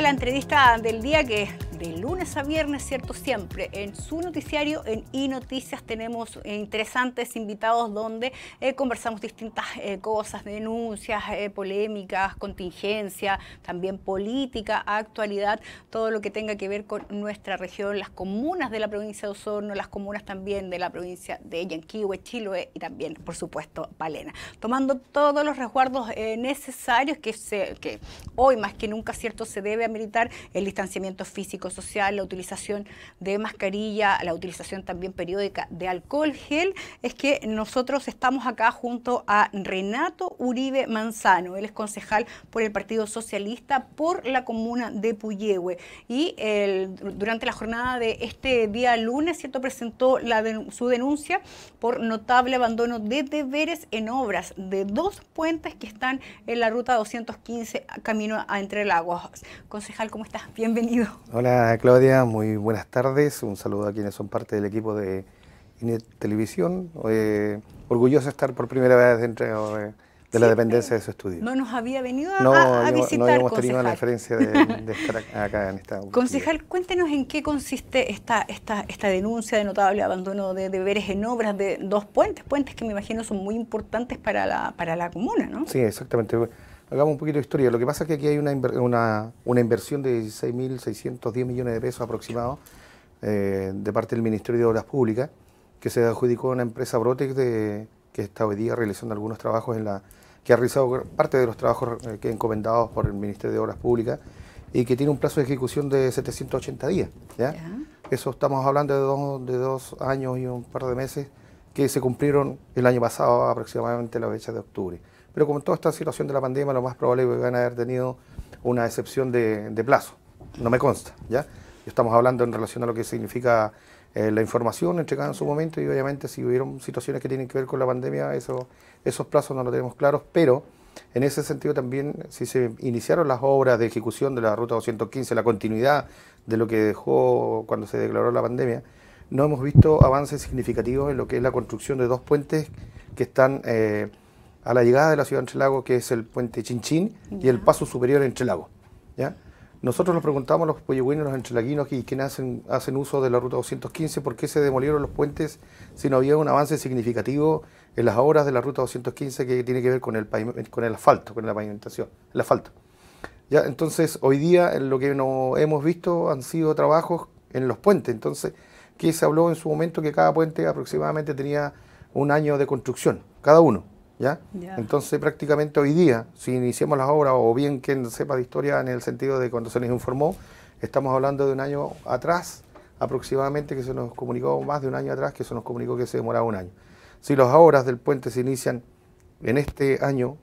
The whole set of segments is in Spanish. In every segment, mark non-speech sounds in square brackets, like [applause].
la entrevista del día que del lunes a viernes, ¿cierto? Siempre en su noticiario, en iNoticias, tenemos eh, interesantes invitados donde eh, conversamos distintas eh, cosas, denuncias, polémicas, contingencia, también política, actualidad, todo lo que tenga que ver con nuestra región, las comunas de la provincia de Osorno, las comunas también de la provincia de Yanquihue, Chiloé y también, por supuesto, Palena. Tomando todos los resguardos necesarios que, se, que hoy más que nunca, ¿cierto? Se debe ameritar el distanciamiento físico, social, la utilización de mascarilla, la utilización también periódica de alcohol gel, es que nosotros estamos acá junto a Renato Uribe Manzano. Él es concejal por el Partido Socialista por la comuna de Puyehue. Y durante la jornada de este día lunes, ¿cierto? presentó su denuncia por notable abandono de deberes en obras de dos puentes que están en la ruta 215 camino a Entre Lagos. Concejal, ¿cómo estás? Bienvenido. Hola, Claudia. Claudia, muy buenas tardes. Un saludo a quienes son parte del equipo de INET Televisión. Eh, orgulloso de estar por primera vez dentro de, la dependencia eh, de su estudio. No nos había venido a, a visitar, No habíamos concejal. tenido la diferencia de, estar [laughs] acá en esta... Concejal, cuéntenos en qué consiste esta, esta, esta denuncia de notable abandono de deberes en obras de dos puentes, puentes que me imagino son muy importantes para la, para la comuna, ¿no? Sí, exactamente hagamos un poquito de historia. Lo que pasa es que aquí hay una, inversión de 16.610 millones de pesos aproximados eh, de parte del Ministerio de Obras Públicas, que se adjudicó a una empresa Brotec, que está hoy día realizando algunos trabajos en la que ha realizado parte de los trabajos eh, que encomendados por el Ministerio de Obras Públicas y que tiene un plazo de ejecución de 780 días. Eso estamos hablando de de dos años y un par de meses que se cumplieron el año pasado aproximadamente la fecha de octubre pero como toda esta situación de la pandemia, lo más probable es que van a haber tenido una excepción de, plazo. No me consta, ¿ya? Estamos hablando en relación a lo que significa eh, la información entregada en su momento y obviamente si hubieron situaciones que tienen que ver con la pandemia, esos plazos no los tenemos claros, pero en ese sentido también si se iniciaron las obras de ejecución de la Ruta 215, la continuidad de lo que dejó cuando se declaró la pandemia, no hemos visto avances significativos en lo que es la construcción de dos puentes que están... Eh, a la llegada de la ciudad de Entrelago, que es el puente Chinchín y el paso superior Entrelago. ¿ya? Nosotros nos preguntamos a los pollegüinos, los entrelaguinos y quienes hacen, hacen uso de la ruta 215 por qué se demolieron los puentes si no había un avance significativo en las obras de la ruta 215 que tiene que ver con el, con el asfalto, con la pavimentación, el asfalto. ¿Ya? Entonces, hoy día lo que no hemos visto han sido trabajos en los puentes. Entonces, que se habló en su momento que cada puente aproximadamente tenía un año de construcción, cada uno. ¿ya? Entonces prácticamente hoy día, si iniciamos las obras o bien quien sepa de historia en el sentido de cuando se les informó, estamos hablando de un año atrás aproximadamente que se nos comunicó, más de un año atrás que se nos comunicó que se demoraba un año. Si las obras del puente se inician en este año,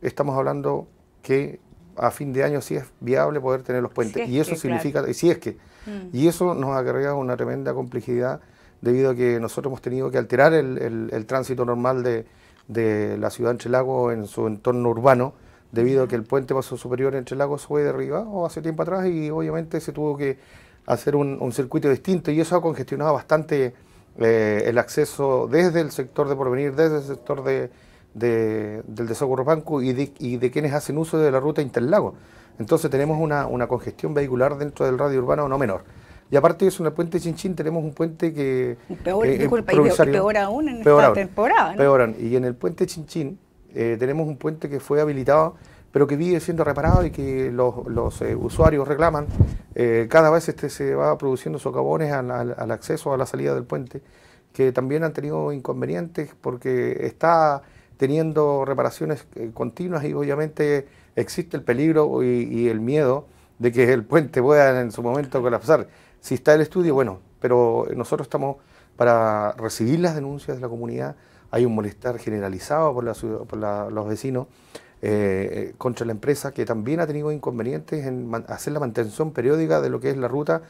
estamos hablando que a fin de año sí es viable poder tener los puentes. y eso significa, y si es que, mm. y eso nos agrega una tremenda complejidad debido a que nosotros hemos tenido que alterar el tránsito normal de, de la ciudad de Entre en su entorno urbano, debido a que el puente Paso Superior Entre Lagos fue derribado hace tiempo atrás y obviamente se tuvo que hacer un, circuito distinto y eso ha congestionado bastante eh, el acceso desde el sector de Porvenir, desde el sector de, del de banco y de, y de quienes hacen uso de la ruta Interlago. Entonces tenemos una congestión vehicular dentro del radio urbano no menor. Y aparte de eso, en el puente Chinchín tenemos un puente que... Peor, eh, disculpa, y peor, peor, aún en esta temporada. ¿no? Peor Y en el puente Chinchín eh, tenemos un puente que fue habilitado, pero que vive siendo reparado y que los, eh, usuarios reclaman. cada vez este, se va produciendo socavones al, al, al acceso, a la salida del puente, que también han tenido inconvenientes porque está teniendo reparaciones continuas y obviamente existe el peligro y, el miedo de que el puente pueda en su momento colapsar. Si está el estudio, bueno, pero nosotros estamos para recibir las denuncias de la comunidad. Hay un molestar generalizado por, los vecinos eh, eh, contra la empresa que también ha tenido inconvenientes en hacer la mantención periódica de lo que es la ruta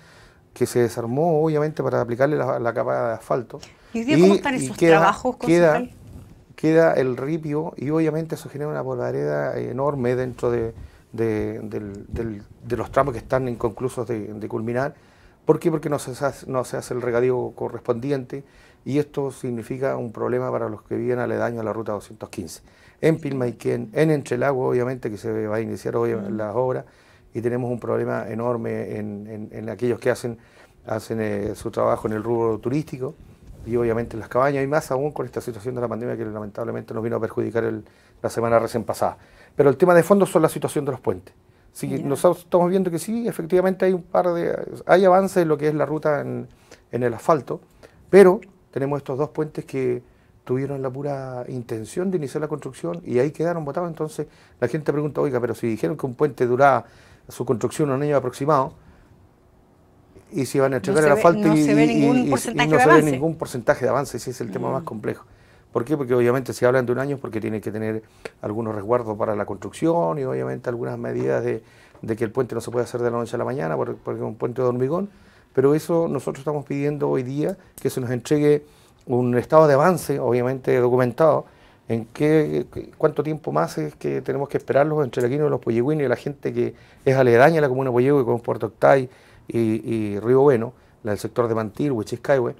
que se desarmó obviamente para aplicarle la, capa de asfalto. ¿Y, cómo están esos queda, trabajos, queda, queda, el ripio y obviamente eso genera una polvareda enorme dentro de, los tramos que están inconclusos de culminar ¿Por qué? Porque no se, hace, el regadío correspondiente y esto significa un problema para los que viven aledaño a la ruta 215. En Pilmaiquén, en Entrelago, obviamente, que se va a iniciar hoy mm. las obras y tenemos un problema enorme en, aquellos que hacen, eh, su trabajo en el rubro turístico y obviamente en las cabañas, y más aún con esta situación de la pandemia que lamentablemente nos vino a perjudicar la semana recién pasada. Pero el tema de fondo son la situación de los puentes nosotros estamos viendo que sí, efectivamente hay un par de. hay avances en lo que es la ruta en, el asfalto, pero tenemos estos dos puentes que tuvieron la pura intención de iniciar la construcción y ahí quedaron botados. Entonces la gente pregunta, oiga, pero si dijeron que un puente duraba su construcción un año aproximado, y si van a entregar el asfalto y, no se ve ningún porcentaje de avance, si es el tema más mm. complejo. ¿Por qué? Porque obviamente si hablan de un año es porque tienen que tener algunos resguardos para la construcción y obviamente algunas medidas de, que el puente no se puede hacer de la noche a la mañana porque es un puente de hormigón, pero eso nosotros estamos pidiendo hoy día que se nos entregue un estado de avance, obviamente documentado, en qué, cuánto tiempo más es que tenemos que esperarlos entre la los Polleguinos y la gente que es aledaña a la comuna Pollegüe, con Puerto Octay y, Río Bueno, la del sector de Mantil, Skyway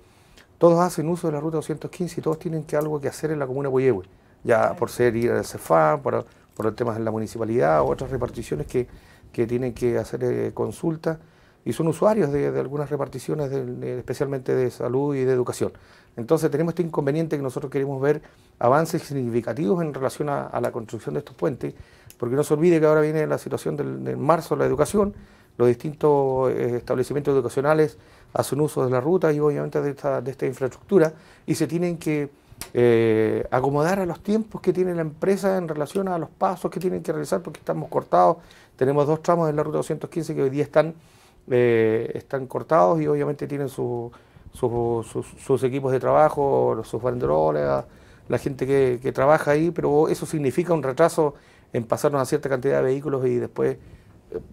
todos hacen uso de la ruta 215 y todos tienen que algo que hacer en la comuna de Puyehue, ya por ser ir al CEFAM, por, por el tema de la municipalidad o otras reparticiones que, tienen que hacer consultas eh, consulta y son usuarios de, algunas reparticiones, especialmente de salud y de educación. Entonces tenemos este inconveniente que nosotros queremos ver avances significativos en relación a, la construcción de estos puentes, porque no se olvide que ahora viene la situación del, marzo de la educación, los distintos eh, establecimientos educacionales hacen uso de la ruta y obviamente de esta, infraestructura y se tienen que eh, acomodar a los tiempos que tiene la empresa en relación a los pasos que tienen que realizar porque estamos cortados. Tenemos dos tramos en la ruta 215 que hoy día están, eh, están cortados y obviamente tienen sus equipos de trabajo, sus banderoles, la gente que, trabaja ahí, pero eso significa un retraso en pasarnos a cierta cantidad de vehículos y después eh,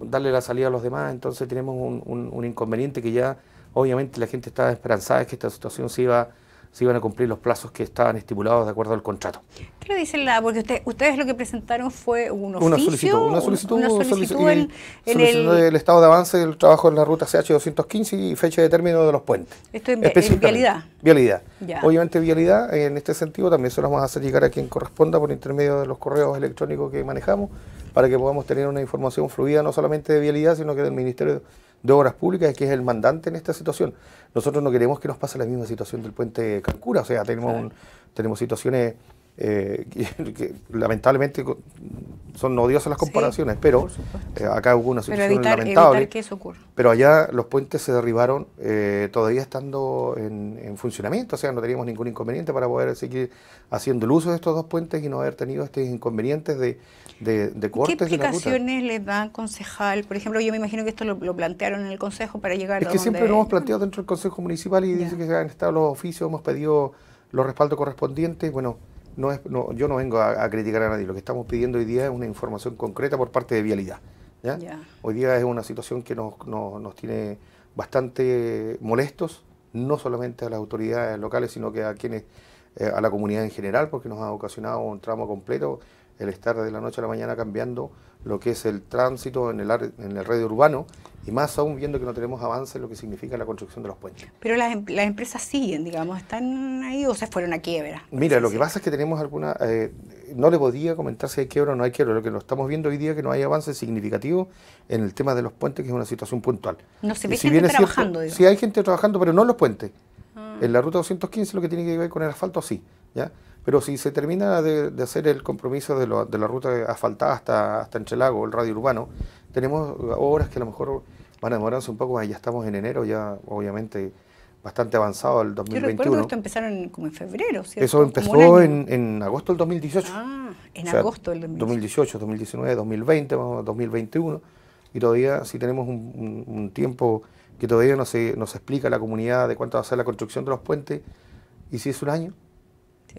darle la salida a los demás, entonces tenemos un, inconveniente que ya Obviamente la gente estaba esperanzada de que esta situación se iba se iban a cumplir los plazos que estaban estipulados de acuerdo al contrato. ¿Qué le dicen la? Porque ustedes lo que presentaron fue un oficio, una solicitud, una solicitud, una solicitud el, estado de avance del trabajo en la ruta CH215 y fecha de término de los puentes. Esto es vialidad. Vialidad. Obviamente vialidad, en este sentido también se lo vamos a hacer llegar a quien corresponda por intermedio de los correos electrónicos que manejamos para que podamos tener una información fluida no solamente de vialidad, sino que del Ministerio de de Obras Públicas, que es el mandante en esta situación. Nosotros no queremos que nos pase la misma situación del puente Cancura, o sea, tenemos, tenemos situaciones eh, [laughs] que, lamentablemente son odiosas las comparaciones, pero eh, acá hubo una situación pero lamentable. que eso Pero allá los puentes se derribaron eh, todavía estando en, funcionamiento, o sea, no teníamos ningún inconveniente para poder seguir haciendo el uso de estos dos puentes y no haber tenido estos inconvenientes de, de cortes. ¿Qué explicaciones les dan concejal? Por ejemplo, yo me imagino que esto lo, plantearon en el consejo para llegar a. Es que siempre lo hemos planteado dentro del consejo municipal y dicen dice que se han estado los oficios, hemos pedido los respaldos correspondientes, bueno no yo no vengo a, criticar a nadie. Lo que estamos pidiendo hoy día es una información concreta por parte de Vialidad. Hoy día es una situación que nos, nos, tiene bastante molestos, no solamente a las autoridades locales, sino que a quienes, eh, a la comunidad en general, porque nos ha ocasionado un tramo completo el estar de la noche a la mañana cambiando lo que es el tránsito en el, en el radio urbano y más aún viendo que no tenemos avance en lo que significa la construcción de los puentes. Pero las, em, empresas siguen, digamos, están ahí o se fueron a quiebra. Mira, lo que pasa es que tenemos alguna... Eh, no le podía comentar si hay quiebra o no hay quiebra, lo que lo estamos viendo hoy día es que no hay avance significativo en el tema de los puentes, que es una situación puntual. No se ve si gente trabajando. Sí, hay gente trabajando, pero no los puentes. En la ruta 215 lo que tiene que ver con el asfalto, sí, ¿ya? Pero si se termina de, hacer el compromiso de, la ruta asfaltada hasta, hasta Enchelago, el radio urbano, tenemos obras que a lo mejor van a demorarse un poco Ya estamos en enero, ya obviamente bastante avanzado el 2021. Yo recuerdo esto empezaron como en febrero, ¿cierto? Eso empezó en, agosto del 2018. Ah, en agosto del 2018. 2018, 2019, 2020, 2021. Y todavía si tenemos un tiempo que todavía no se, nos explica la comunidad de cuánto va a ser la construcción de los puentes, y si es un año,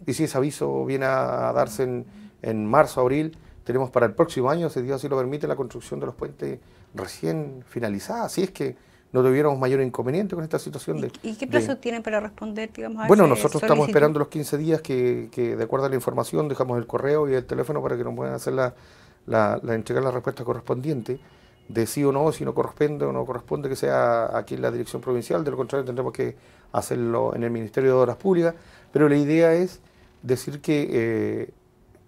y si ese aviso viene a darse en, en marzo, abril, tenemos para el próximo año, si Dios así lo permite, la construcción de los puentes recién finalizada, así es que no tuviéramos mayor inconveniente con esta situación. De, ¿Y qué plazo tiene tienen para responder? Digamos, bueno, nosotros estamos esperando los 15 días que, de acuerdo a la información, dejamos el correo y el teléfono para que nos puedan hacer la entregar la respuesta correspondiente de sí o no, si no corresponde o no corresponde que sea aquí en la dirección provincial, de lo contrario tendremos que hacerlo en el Ministerio de Obras Públicas, pero la idea es decir que, eh,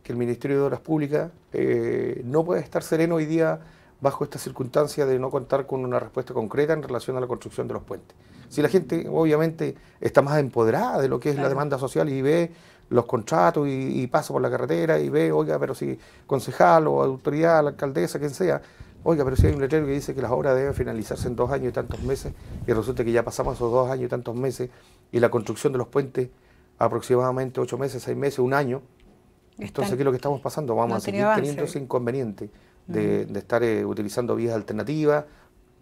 el Ministerio de Obras Públicas eh, no puede estar sereno hoy día bajo esta circunstancia de no contar con una respuesta concreta en relación a la construcción de los puentes. Si la gente obviamente está más empoderada de lo que es la demanda social y ve los contratos y, pasa por la carretera y ve, oiga, pero si concejal o autoridad, la alcaldesa, quien sea, Oiga, pero si hay un letrero que dice que las obras deben finalizarse en dos años y tantos meses, y resulta que ya pasamos esos dos años y tantos meses, y la construcción de los puentes aproximadamente ocho meses, seis meses, un año, entonces, ¿qué es lo que estamos pasando? Vamos a seguir teniendo ese inconveniente de, estar eh, utilizando vías alternativas,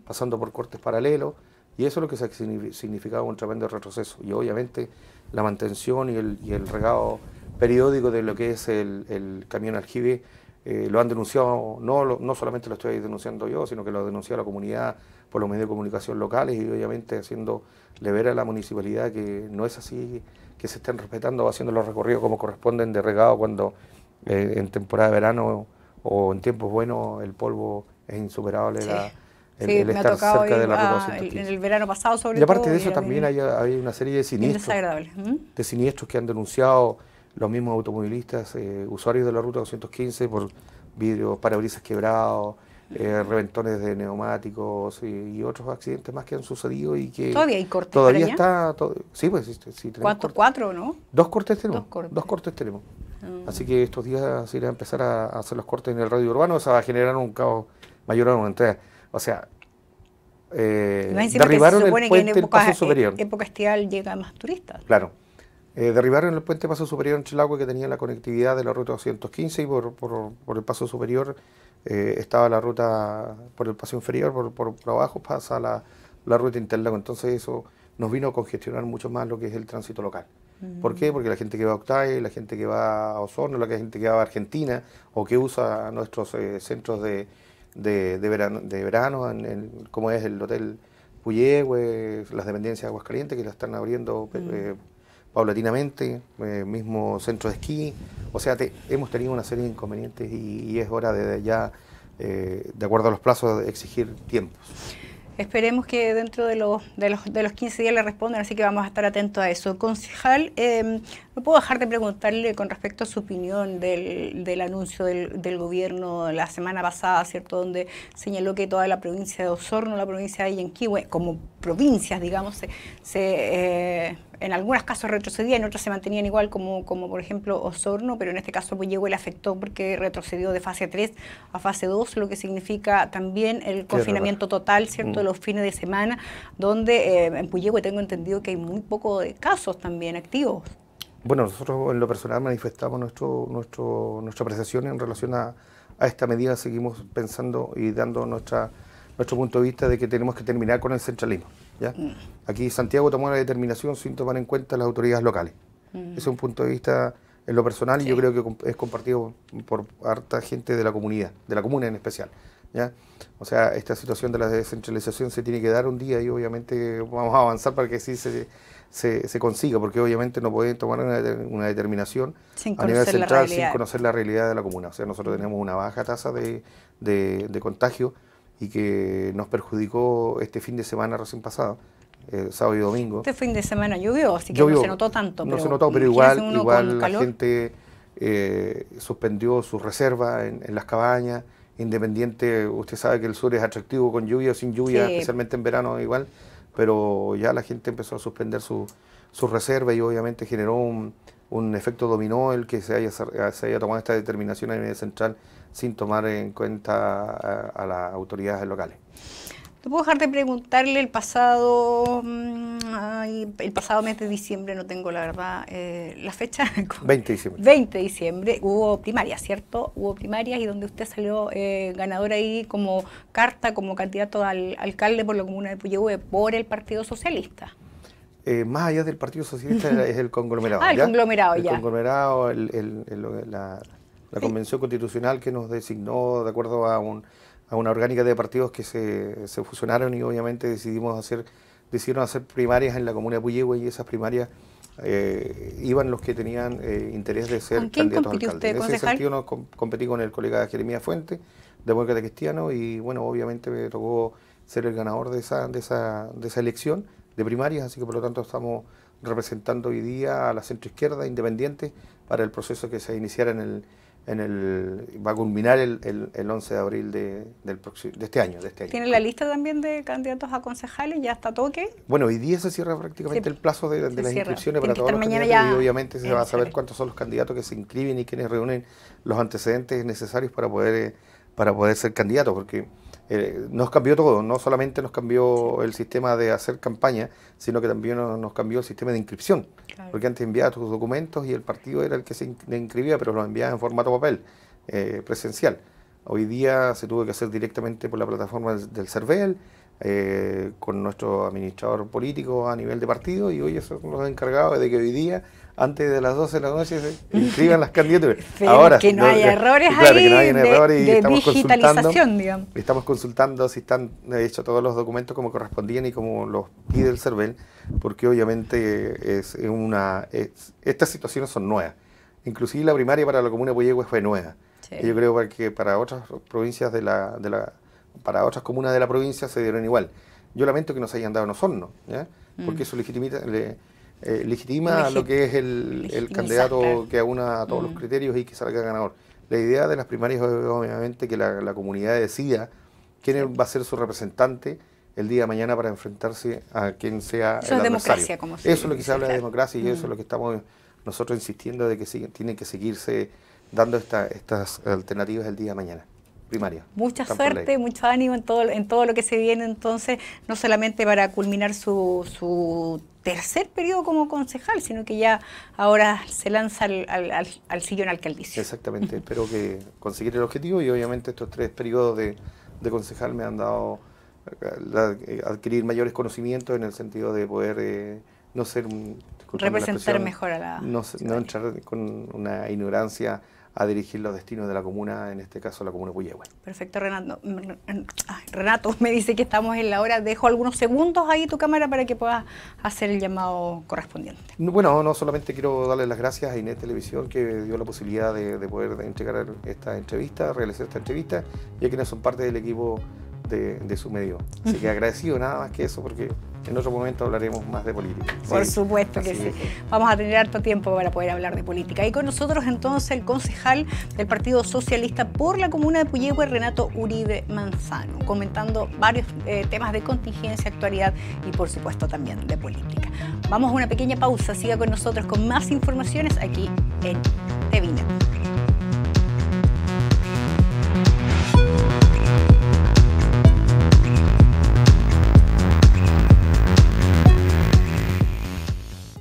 pasando por cortes paralelos, y eso es lo que se significaba un tremendo retroceso. Y obviamente la mantención y el, regado periódico de lo que es el, el camión aljibe eh, lo han denunciado, no, no solamente lo estoy denunciando yo, sino que lo ha denunciado la comunidad por los medios de comunicación locales y obviamente haciendo ver a la municipalidad que no es así, que se estén respetando o haciendo los recorridos como corresponden de regado cuando eh, en temporada de verano o en tiempos buenos el polvo es insuperable. el, estar cerca de la a, En el verano pasado sobre todo. Y aparte de eso también hay, una serie de siniestros, ¿Mm? de siniestros que han denunciado los mismos automovilistas, eh, usuarios de la ruta 215 por vidrios, parabrisas quebrados, eh, reventones de neumáticos eh, y, otros accidentes más que han sucedido y que... Todavía hay cortes. Todavía está... sí, pues sí, ¿Cuatro, cuatro, no? Dos cortes tenemos. Dos cortes, tenemos. Ah. Así que estos días se irá a empezar a, hacer los cortes en el radio urbano, eso va a generar un caos mayor o o sea, derribaron el en época, e-, estival llega más turistas. Claro. Eh, derribaron el puente Paso Superior en Chilagua que tenía la conectividad de la ruta 215 y por, el Paso Superior eh, estaba la ruta por el Paso Inferior, por, abajo pasa la, ruta Interlago. Entonces eso nos vino a congestionar mucho más lo que es el tránsito local. ¿Por mm. qué? Porque la gente que va a Octay, la gente que va a Osorno, la gente que va a Argentina o que usa nuestros eh, centros de, de, de, verano, en como es el Hotel Puyehue, las dependencias de Aguascalientes que la están abriendo. Mm paulatinamente, eh, mismo centro de esquí. O sea, hemos tenido una serie de inconvenientes y, es hora de ya, eh, de acuerdo a los plazos, exigir tiempos. Esperemos que dentro de los, de los, 15 días le respondan, así que vamos a estar atentos a eso. Concejal, em, no puedo dejar de preguntarle con respecto a su opinión del, anuncio del, gobierno la semana pasada, ¿cierto? Donde señaló que toda la provincia de Osorno, la provincia de Yanquihue, como provincias, digamos, se. Eh, en algunos casos retrocedía, en otros se mantenían igual, como, como por ejemplo Osorno, pero en este caso pues, le afectó porque retrocedió de fase 3 a fase 2, lo que significa también el confinamiento total, ¿cierto?, de mm. los fines de semana, donde eh, en Puyehue tengo entendido que hay muy pocos casos también activos. Bueno, nosotros en lo personal manifestamos nuestro, nuestro, nuestra apreciación en relación a, a esta medida, seguimos pensando y dando nuestra, nuestro punto de vista de que tenemos que terminar con el centralismo. Aquí Santiago tomó la determinación sin tomar en cuenta las autoridades locales. Mm. es un punto de vista en lo personal y yo creo que es compartido por harta gente de la comunidad, de la comuna en especial. O sea, esta situación de la descentralización se tiene que dar un día y obviamente vamos a avanzar para que sí se, se, consiga, porque obviamente no pueden tomar una, determinación a nivel central sin conocer la realidad de la comuna. O sea, nosotros mm. tenemos una baja tasa de, de contagio y que nos perjudicó este fin de semana recién pasado, eh, sábado y domingo. Este fin de semana llovió, así que no se notó tanto. No se notó, pero igual, la gente eh, suspendió sus reservas en, las cabañas. Independiente, usted sabe que el sur es atractivo con lluvia o sin lluvia, especialmente en verano igual, pero ya la gente empezó a suspender su, su reserva y obviamente generó un, un efecto dominó el que se haya, eh, se haya tomado esta determinación a nivel central sin tomar en cuenta eh, a, las autoridades locales. puedo dejar de preguntarle el pasado, mm, el pasado mes de diciembre, no tengo la verdad eh, la fecha. 20 [laughs] de diciembre. 20 de diciembre hubo primarias, ¿cierto? Hubo primarias y donde usted salió eh, ahí como carta, como candidato al alcalde por la comuna de Puyehue por el Partido Socialista. Eh, más allá del Partido Socialista es el conglomerado. Ah, el conglomerado, ya. el conglomerado, la, convención constitucional que nos designó de acuerdo a, un, a una orgánica de partidos que se, fusionaron y obviamente decidimos hacer, decidieron hacer primarias en la comuna de Puyehue y esas primarias eh, iban los que tenían eh, interés de ser candidatos a alcalde. Usted, en ese sentido nos competí con el colega Jeremías Fuente, de de cristiano, y bueno, obviamente me tocó ser el ganador de esa, de esa, de esa elección de primarias, así que por lo tanto estamos representando hoy día a la centroizquierda independiente para el proceso que se iniciará en el, en el va a culminar el, el, 11 de abril de, del de este año. De este ¿Tiene la lista también de candidatos a concejales? ¿Ya está toque? Bueno, hoy día se cierra prácticamente el plazo de, las inscripciones para todos los candidatos y obviamente se va a saber cuántos son los candidatos que se inscriben y quienes reúnen los antecedentes necesarios para poder, eh, para poder ser candidatos, porque eh, nos cambió todo, no solamente nos cambió el sistema de hacer campaña, sino que también nos, cambió el sistema de inscripción, porque antes enviabas tus documentos y el partido era el que se inscribía, pero los enviabas en formato papel, eh, presencial. Hoy día se tuvo que hacer directamente por la plataforma del, del CERVEL, eh, con nuestro administrador político a nivel de partido y hoy eso nos encargados encargado de que hoy día antes de las 12 de la noche se [laughs] inscriban las candidaturas. [laughs] Ahora, que no, haya eh, errores ahí que no errores Estamos consultando si están eh, hechos todos los documentos como correspondían y como los pide el CERVEL, porque obviamente es una estas situaciones son nuevas. Inclusive la primaria para la comuna de Puyehue fue nueva. Yo creo que para otras provincias de la para otras comunas de la provincia se dieron igual. Yo lamento que nos hayan dado son ¿ya? porque mm. eso eh, legitima lo que es el, candidato que aúna a todos los mm. criterios y que salga ganador. La idea de las primarias es obviamente que la, comunidad decida quién va a ser su representante el día de mañana para enfrentarse a quien sea eso el es democracia, como Eso es lo que se habla de democracia y eso es mm. lo que estamos nosotros insistiendo de que siguen tienen que seguirse dando estas alternativas el día de mañana primaria. Mucha suerte, mucho ánimo en todo, en todo lo que se viene entonces, no solamente para culminar su, su tercer periodo como concejal, sino que ya ahora se lanza al, al, al sillón alcaldicio. Exactamente, [laughs] espero que conseguir el objetivo y obviamente estos tres periodos de, de concejal me han dado eh, eh, adquirir mayores conocimientos en el sentido de poder eh, no ser un... Representar mejor a la... no entrar con una ignorancia a dirigir los destinos de la comuna, en este caso la comuna de Puyehue. Perfecto, Renato. Mm, mm, mm, Renato, me dice que estamos en la hora. Dejo algunos segundos ahí tu cámara para que puedas hacer el llamado correspondiente. Bueno, no solamente quiero darle las gracias a Inés Televisión que dio la posibilidad de, de poder entregar esta entrevista, realizar esta entrevista, y a quienes son parte del equipo de, su medio. Así que agradecido nada más que eso porque en otro momento hablaremos más de política. Por supuesto que sí. Vamos a tener harto tiempo para poder hablar de política. Y con nosotros entonces el concejal del Partido Socialista por la comuna de Puyehue, Renato Uribe Manzano, comentando varios eh, temas de contingencia, actualidad y por supuesto también de política. Vamos a una pequeña pausa. Siga con nosotros con más informaciones aquí en Teviña.